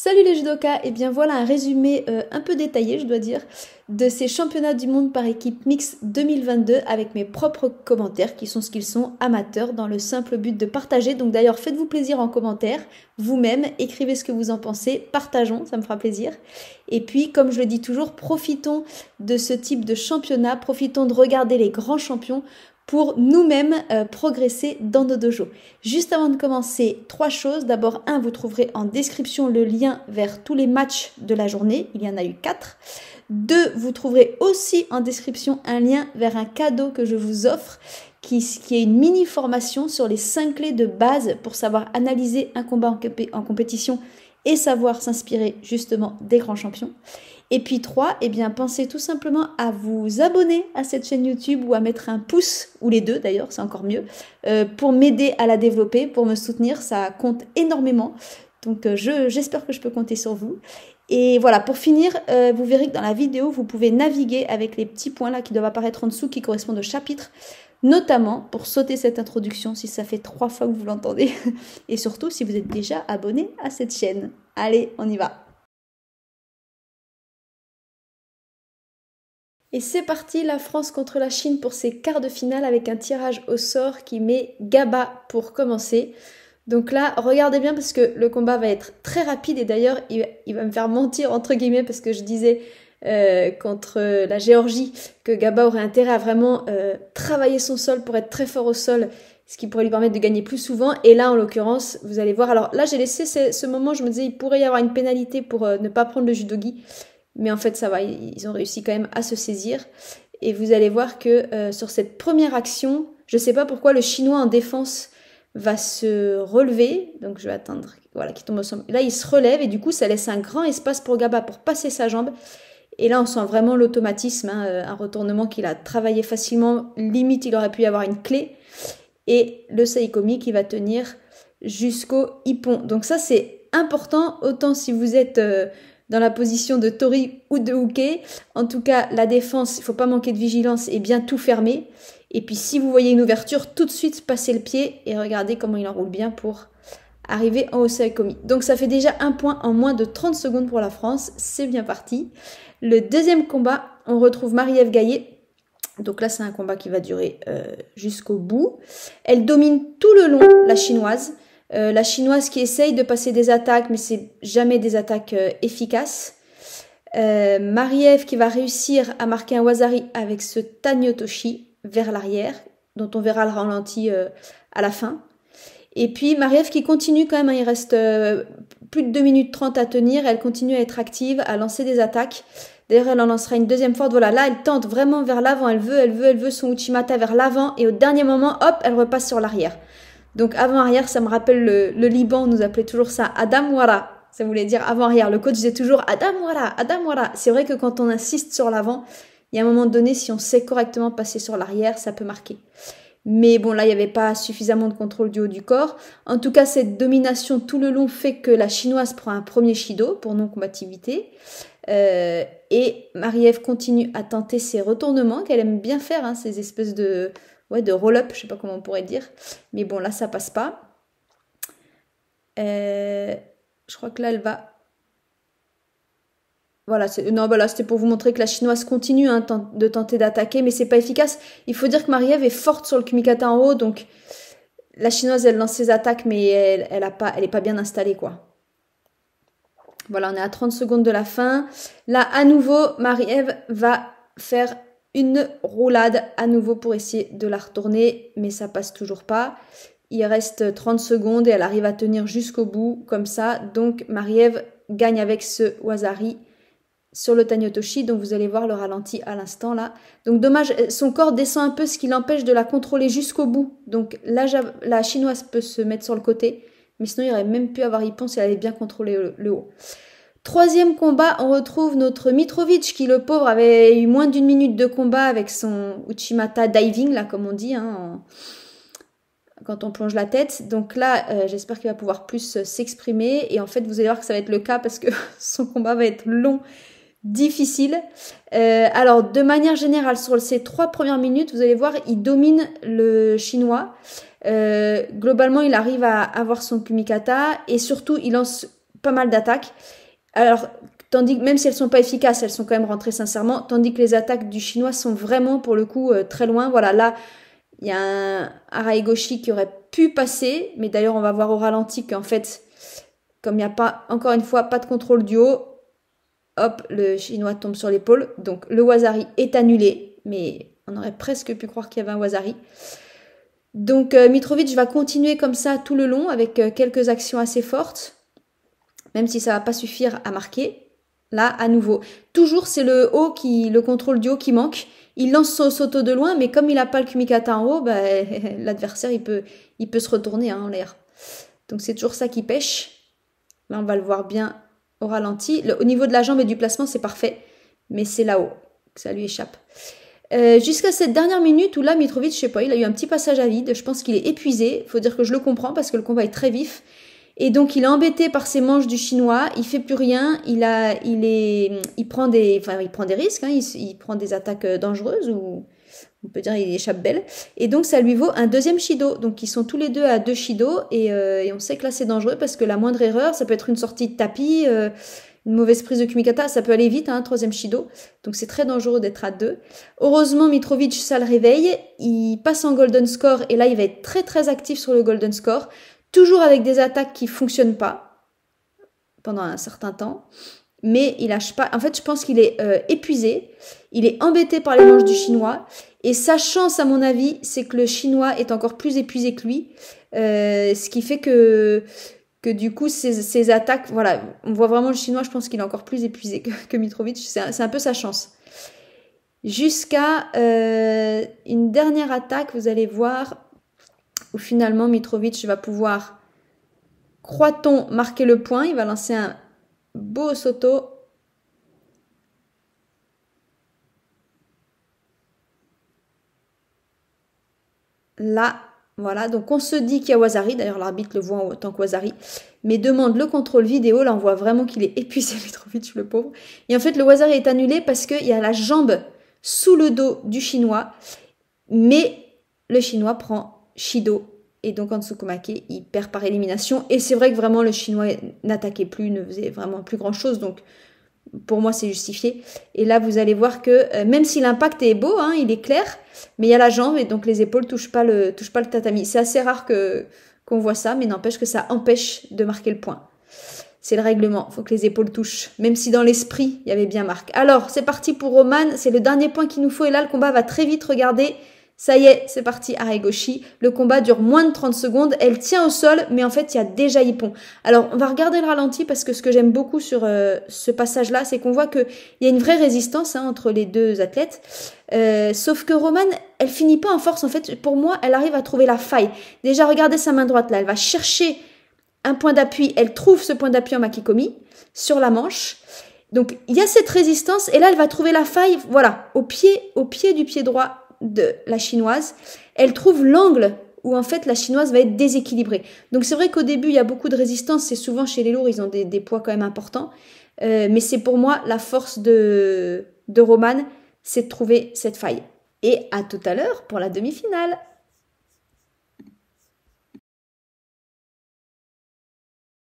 Salut les judokas Et eh bien voilà un résumé euh, un peu détaillé, je dois dire, de ces championnats du monde par équipe Mix 2022 avec mes propres commentaires qui sont ce qu'ils sont, amateurs, dans le simple but de partager. Donc d'ailleurs, faites-vous plaisir en commentaire, vous-même, écrivez ce que vous en pensez, partageons, ça me fera plaisir. Et puis, comme je le dis toujours, profitons de ce type de championnat, profitons de regarder les grands champions pour nous-mêmes euh, progresser dans nos dojos. Juste avant de commencer, trois choses. D'abord, un, vous trouverez en description le lien vers tous les matchs de la journée. Il y en a eu quatre. Deux, vous trouverez aussi en description un lien vers un cadeau que je vous offre qui, qui, est une mini formation sur les cinq clés de base pour savoir analyser un combat en compétition et savoir s'inspirer justement des grands champions. Et puis 3, eh bien, pensez tout simplement à vous abonner à cette chaîne YouTube ou à mettre un pouce, ou les deux d'ailleurs, c'est encore mieux, euh, pour m'aider à la développer, pour me soutenir, ça compte énormément. Donc euh, j'espère que je peux compter sur vous. Et voilà, pour finir, euh, vous verrez que dans la vidéo, vous pouvez naviguer avec les petits points là qui doivent apparaître en dessous qui correspondent au chapitre, notamment pour sauter cette introduction si ça fait trois fois que vous l'entendez, et surtout si vous êtes déjà abonné à cette chaîne. Allez, on y va Et c'est parti, la France contre la Chine pour ses quarts de finale avec un tirage au sort qui met Gaba pour commencer. Donc là, regardez bien parce que le combat va être très rapide et d'ailleurs, il, va me faire mentir entre guillemets parce que je disais euh, contre la Géorgie que Gaba aurait intérêt à vraiment euh, travailler son sol pour être très fort au sol, ce qui pourrait lui permettre de gagner plus souvent. Et là, en l'occurrence, vous allez voir. Alors là, j'ai laissé ce, moment, je me disais, il pourrait y avoir une pénalité pour euh, ne pas prendre le judogi. Mais en fait, ça va, ils ont réussi quand même à se saisir. Et vous allez voir que euh, sur cette première action, je ne sais pas pourquoi le Chinois en défense va se relever. Donc je vais attendre voilà, qu'il tombe au Là, il se relève et du coup, ça laisse un grand espace pour Gaba pour passer sa jambe. Et là, on sent vraiment l'automatisme, hein, euh, un retournement qu'il a travaillé facilement. Limite, il aurait pu y avoir une clé. Et le Saïkomi qui va tenir jusqu'au hippon. Donc ça, c'est important, autant si vous êtes... Euh, dans la position de Tori ou de Uke. En tout cas, la défense, il ne faut pas manquer de vigilance et bien tout fermer. Et puis si vous voyez une ouverture, tout de suite passez le pied et regardez comment il enroule bien pour arriver en hausse Donc ça fait déjà un point en moins de 30 secondes pour la France. C'est bien parti. Le deuxième combat, on retrouve Marie-Ève Gaillet. Donc là, c'est un combat qui va durer euh, jusqu'au bout. Elle domine tout le long la chinoise. Euh, la chinoise qui essaye de passer des attaques, mais c'est jamais des attaques euh, efficaces. Euh, marie qui va réussir à marquer un Wazari avec ce Tanyotoshi vers l'arrière, dont on verra le ralenti euh, à la fin. Et puis marie qui continue quand même, hein, il reste plus de 2 minutes 30 à tenir, elle continue à être active, à lancer des attaques. D'ailleurs, elle en lancera une deuxième forte. Voilà, là, elle tente vraiment vers l'avant. Elle veut, elle veut, elle veut son Uchimata vers l'avant. Et au dernier moment, hop, elle repasse sur l'arrière. Donc avant-arrière, ça me rappelle le, Liban, on nous appelait toujours ça Adam Wara. Ça voulait dire avant-arrière. Le coach disait toujours Adam Wara, Adam Wara. C'est vrai que quand on insiste sur l'avant, il y a un moment donné, si on sait correctement passer sur l'arrière, ça peut marquer. Mais bon, là, il n'y avait pas suffisamment de contrôle du haut du corps. En tout cas, cette domination tout le long fait que la chinoise prend un premier Shido pour non-combativité. Euh, et Marie-Ève continue à tenter ses retournements qu'elle aime bien faire, hein, ces espèces de ouais, de roll-up, je sais pas comment on pourrait dire. Mais bon, là, ça passe pas. Euh, je crois que là, elle va... Voilà, non, bah c'était pour vous montrer que la chinoise continue hein, de tenter d'attaquer, mais c'est pas efficace. Il faut dire que Marie-Ève est forte sur le kumikata en haut, donc la chinoise, elle lance ses attaques, mais elle, elle, pas, elle pas bien installée, quoi. Voilà, on est à 30 secondes de la fin. Là, à nouveau, Marie-Ève va faire une roulade à nouveau pour essayer de la retourner, mais ça passe toujours pas. Il reste 30 secondes et elle arrive à tenir jusqu'au bout comme ça. Donc Marie-Ève gagne avec ce Wazari sur le Tanyotoshi, donc vous allez voir le ralenti à l'instant là. Donc dommage, son corps descend un peu, ce qui l'empêche de la contrôler jusqu'au bout. Donc là, la chinoise peut se mettre sur le côté, mais sinon il aurait même pu avoir ypon si elle avait bien contrôlé le haut. Troisième combat, on retrouve notre Mitrovic qui, le pauvre, avait eu moins d'une minute de combat avec son Uchimata diving, là, comme on dit, hein, quand on plonge la tête. Donc là, euh, j'espère qu'il va pouvoir plus euh, s'exprimer. Et en fait, vous allez voir que ça va être le cas parce que son combat va être long, difficile. Euh, alors, de manière générale, sur ces trois premières minutes, vous allez voir, il domine le chinois. globalement, il arrive à avoir son Kumikata et surtout, il lance pas mal d'attaques. Alors, tandis que même si elles sont pas efficaces, elles sont quand même rentrées sincèrement, tandis que les attaques du chinois sont vraiment pour le coup euh, très loin. Voilà, là, il y a un Araigoshi qui aurait pu passer, mais d'ailleurs on va voir au ralenti qu'en fait, comme il n'y a pas, encore une fois, pas de contrôle du haut, hop, le chinois tombe sur l'épaule. Donc le Wazari est annulé, mais on aurait presque pu croire qu'il y avait un Wazari. Donc euh, Mitrovic va continuer comme ça tout le long avec euh, quelques actions assez fortes même si ça va pas suffire à marquer. Là, à nouveau. Toujours, c'est le haut qui, le contrôle du haut qui manque. Il lance son soto de loin, mais comme il n'a pas le kumikata en haut, bah, l'adversaire, il peut, il peut se retourner hein, en l'air. Donc c'est toujours ça qui pêche. Là, on va le voir bien au ralenti. au niveau de la jambe et du placement, c'est parfait, mais c'est là-haut que ça lui échappe. Euh, jusqu'à cette dernière minute où là, Mitrovic, je sais pas, il a eu un petit passage à vide. Je pense qu'il est épuisé. Faut dire que je le comprends parce que le combat est très vif. Et donc il est embêté par ses manches du chinois, il fait plus rien, il a, il est, il prend des, enfin il prend des risques, hein. il, prend des attaques euh, dangereuses ou on peut dire il échappe belle. Et donc ça lui vaut un deuxième Shido. Donc ils sont tous les deux à deux Shido et, euh, on sait que là c'est dangereux parce que la moindre erreur, ça peut être une sortie de tapis, euh, une mauvaise prise de Kumikata, ça peut aller vite, hein, un troisième Shido. Donc c'est très dangereux d'être à deux. Heureusement Mitrovic, ça le réveille, il passe en golden score et là il va être très très actif sur le golden score toujours avec des attaques qui fonctionnent pas pendant un certain temps, mais il lâche pas. En fait, je pense qu'il est euh, épuisé, il est embêté par les manches du chinois, et sa chance, à mon avis, c'est que le chinois est encore plus épuisé que lui, euh, ce qui fait que que du coup, ses, attaques, voilà, on voit vraiment le chinois, je pense qu'il est encore plus épuisé que, Mitrovic, c'est un, peu sa chance. Jusqu'à euh, une dernière attaque, vous allez voir, où finalement Mitrovic va pouvoir, croit-on, marquer le point. Il va lancer un beau soto. Là, voilà, donc on se dit qu'il y a Wazari, d'ailleurs l'arbitre le voit en tant que mais demande le contrôle vidéo, là on voit vraiment qu'il est épuisé Mitrovic, le pauvre. Et en fait le Wazari est annulé parce qu'il y a la jambe sous le dos du Chinois, mais le Chinois prend Shido et donc Ansukumake, il perd par élimination. Et c'est vrai que vraiment le chinois n'attaquait plus, ne faisait vraiment plus grand chose, donc pour moi c'est justifié. Et là vous allez voir que euh, même si l'impact est beau, hein, il est clair, mais il y a la jambe et donc les épaules touchent pas le, touchent pas le tatami. C'est assez rare que qu'on voit ça, mais n'empêche que ça empêche de marquer le point. C'est le règlement, faut que les épaules touchent, même si dans l'esprit il y avait bien marque. Alors c'est parti pour Roman, c'est le dernier point qu'il nous faut et là le combat va très vite. regarder ça y est, c'est parti, Aregoshi. Le combat dure moins de 30 secondes. Elle tient au sol, mais en fait, il y a déjà Hippon. Alors, on va regarder le ralenti parce que ce que j'aime beaucoup sur euh, ce passage-là, c'est qu'on voit qu'il y a une vraie résistance hein, entre les deux athlètes. Euh, sauf que Roman, elle finit pas en force. En fait, pour moi, elle arrive à trouver la faille. Déjà, regardez sa main droite là. Elle va chercher un point d'appui. Elle trouve ce point d'appui en makikomi sur la manche. Donc, il y a cette résistance. Et là, elle va trouver la faille. Voilà, au pied, au pied du pied droit de la chinoise, elle trouve l'angle où en fait la chinoise va être déséquilibrée. Donc c'est vrai qu'au début il y a beaucoup de résistance, c'est souvent chez les lourds, ils ont des, poids quand même importants, euh, mais c'est pour moi la force de, de Roman, c'est de trouver cette faille. Et à tout à l'heure pour la demi-finale.